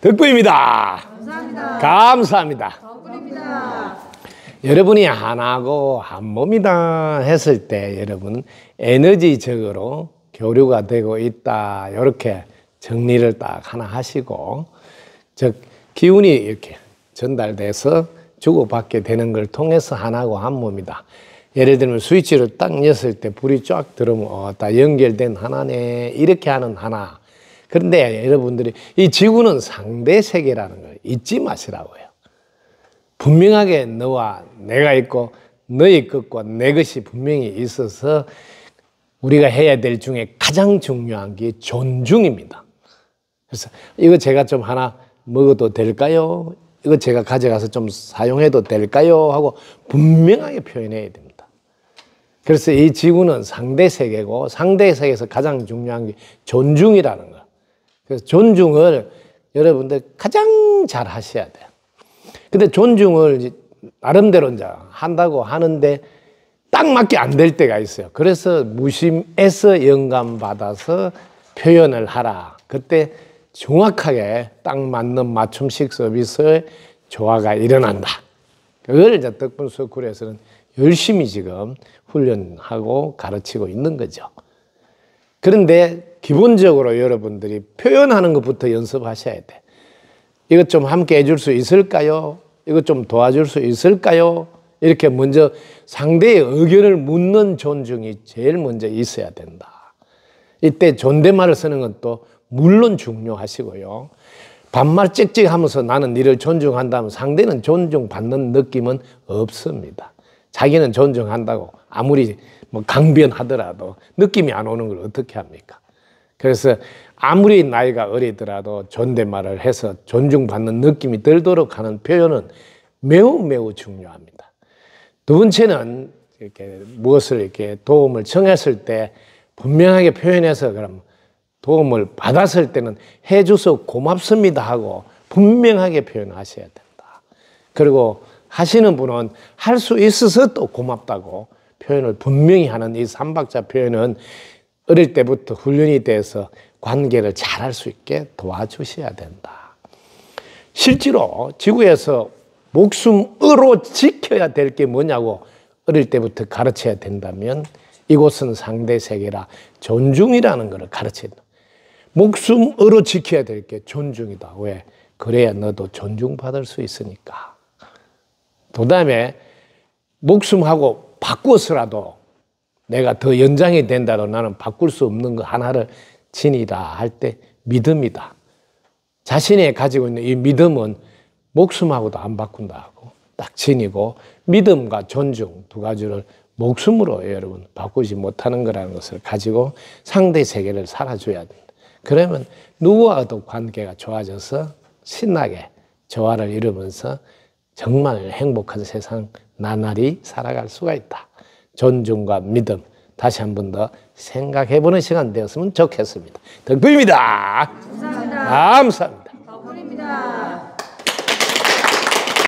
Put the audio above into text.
덕분입니다. 감사합니다. 감사합니다. 덕분입니다. 여러분이 하나고 한 몸이다 했을 때 여러분 에너지적으로 교류가 되고 있다 이렇게 정리를 딱 하나 하시고 즉 기운이 이렇게 전달돼서 주고받게 되는 걸 통해서 하나고 한 몸이다. 예를 들면 스위치를 딱 냈을 때 불이 쫙 들어오면 어, 다 연결된 하나네 이렇게 하는 하나 그런데 여러분들이 이 지구는 상대 세계라는 걸 잊지 마시라고요. 분명하게 너와 내가 있고 너의 것과 내 것이 분명히 있어서 우리가 해야 될 중에 가장 중요한 게 존중입니다. 그래서 이거 제가 좀 하나 먹어도 될까요? 이거 제가 가져가서 좀 사용해도 될까요? 하고 분명하게 표현해야 됩니다. 그래서 이 지구는 상대 세계고 상대 세계에서 가장 중요한 게 존중이라는 거. 그래서 존중을 여러분들 가장 잘 하셔야 돼요. 근데 존중을 나름대로 이제 한다고 하는데 딱 맞게 안 될 때가 있어요. 그래서 무심해서 영감 받아서 표현을 하라. 그때 정확하게 딱 맞는 맞춤식 서비스의 조화가 일어난다. 그걸 이제 덕분 서쿨에서는 열심히 지금 훈련하고 가르치고 있는 거죠. 그런데 기본적으로 여러분들이 표현하는 것부터 연습하셔야 돼. 이것 좀 함께 해줄 수 있을까요? 이것 좀 도와줄 수 있을까요? 이렇게 먼저 상대의 의견을 묻는 존중이 제일 먼저 있어야 된다. 이때 존댓말을 쓰는 것도 물론 중요하시고요. 반말 찍찍하면서 나는 너를 존중한다면 상대는 존중받는 느낌은 없습니다. 자기는 존중한다고 아무리 뭐 강변하더라도 느낌이 안 오는 걸 어떻게 합니까? 그래서 아무리 나이가 어리더라도 존댓말을 해서 존중받는 느낌이 들도록 하는 표현은 매우 매우 중요합니다. 두 번째는 이렇게 무엇을 이렇게 도움을 청했을 때 분명하게 표현해서 그럼 도움을 받았을 때는 해줘서 고맙습니다 하고 분명하게 표현하셔야 된다. 그리고 하시는 분은 할 수 있어서 또 고맙다고 표현을 분명히 하는 이 삼박자 표현은 어릴 때부터 훈련이 돼서 관계를 잘할수 있게 도와주셔야 된다. 실제로 지구에서 목숨으로 지켜야 될 게 뭐냐고 어릴 때부터 가르쳐야 된다면 이곳은 상대 세계라 존중이라는 것을 가르친다. 목숨으로 지켜야 될 게 존중이다. 왜? 그래야 너도 존중받을 수 있으니까. 그 다음에 목숨하고 바꿔서라도 내가 더 연장이 된다로 나는 바꿀 수 없는 거 하나를 지니다할 때 믿음이다. 자신이 가지고 있는 이 믿음은 목숨하고도 안 바꾼다고 딱 진이고 믿음과 존중 두 가지를 목숨으로 예, 여러분 바꾸지 못하는 거라는 것을 가지고 상대 세계를 살아줘야 된다. 그러면 누구와도 관계가 좋아져서 신나게 조화를 이루면서 정말 행복한 세상 나날이 살아갈 수가 있다. 존중과 믿음 다시 한 번 더 생각해보는 시간 되었으면 좋겠습니다. 덕분입니다. 감사합니다. 감사합니다. 덕분입니다.